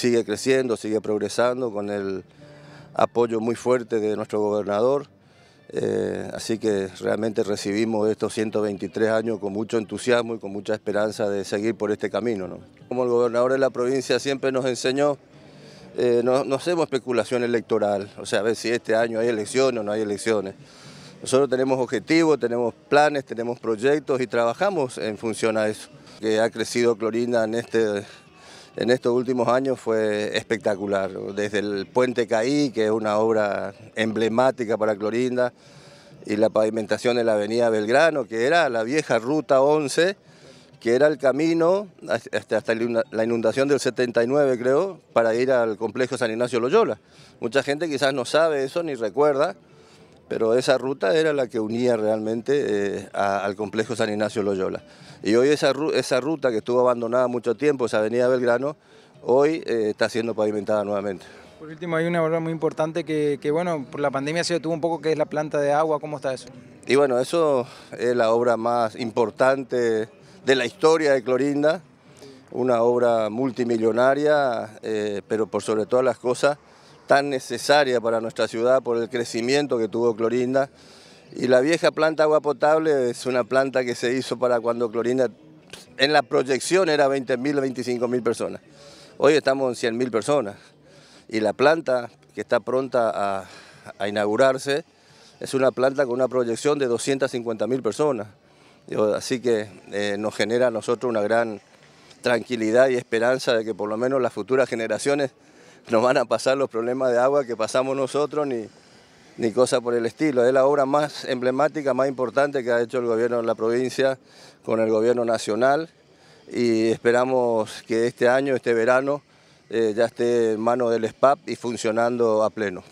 sigue creciendo, sigue progresando con el apoyo muy fuerte de nuestro gobernador. Eh, así que realmente recibimos estos 123 años con mucho entusiasmo y con mucha esperanza de seguir por este camino. ¿no? Como el gobernador de la provincia siempre nos enseñó, eh, no, hacemos especulación electoral, o sea, a ver si este año hay elecciones o no hay elecciones. Nosotros tenemos objetivos, tenemos planes, tenemos proyectos y trabajamos en función a eso. Que ha crecido Clorinda en este en estos últimos años fue espectacular. Desde el Puente Caí, que es una obra emblemática para Clorinda, y la pavimentación de la avenida Belgrano, que era la vieja Ruta 11, que era el camino hasta, la inundación del 79, creo, para ir al complejo San Ignacio Loyola. Mucha gente quizás no sabe eso ni recuerda pero esa ruta era la que unía realmente eh, al complejo San Ignacio Loyola. Y hoy esa, esa ruta que estuvo abandonada mucho tiempo, esa avenida Belgrano, hoy eh, está siendo pavimentada nuevamente. Por último, hay una obra muy importante que, bueno, por la pandemia se detuvo un poco, que es la planta de agua, ¿cómo está eso? Y bueno, eso es la obra más importante de la historia de Clorinda, una obra multimillonaria, eh, pero por sobre todas las cosas, tan necesaria para nuestra ciudad por el crecimiento que tuvo Clorinda. Y la vieja planta agua potable es una planta que se hizo para cuando Clorinda, en la proyección era 20.000, 25.000 personas. Hoy estamos en 100.000 personas. Y la planta que está pronta a, inaugurarse es una planta con una proyección de 250.000 personas. Así que eh, nos genera a nosotros una gran tranquilidad y esperanza de que por lo menos las futuras generaciones no van a pasar los problemas de agua que pasamos nosotros ni, ni cosa por el estilo. Es la obra más emblemática, más importante que ha hecho el gobierno de la provincia con el gobierno nacional y esperamos que este año, este verano, eh, ya esté en manos del SPAP y funcionando a pleno.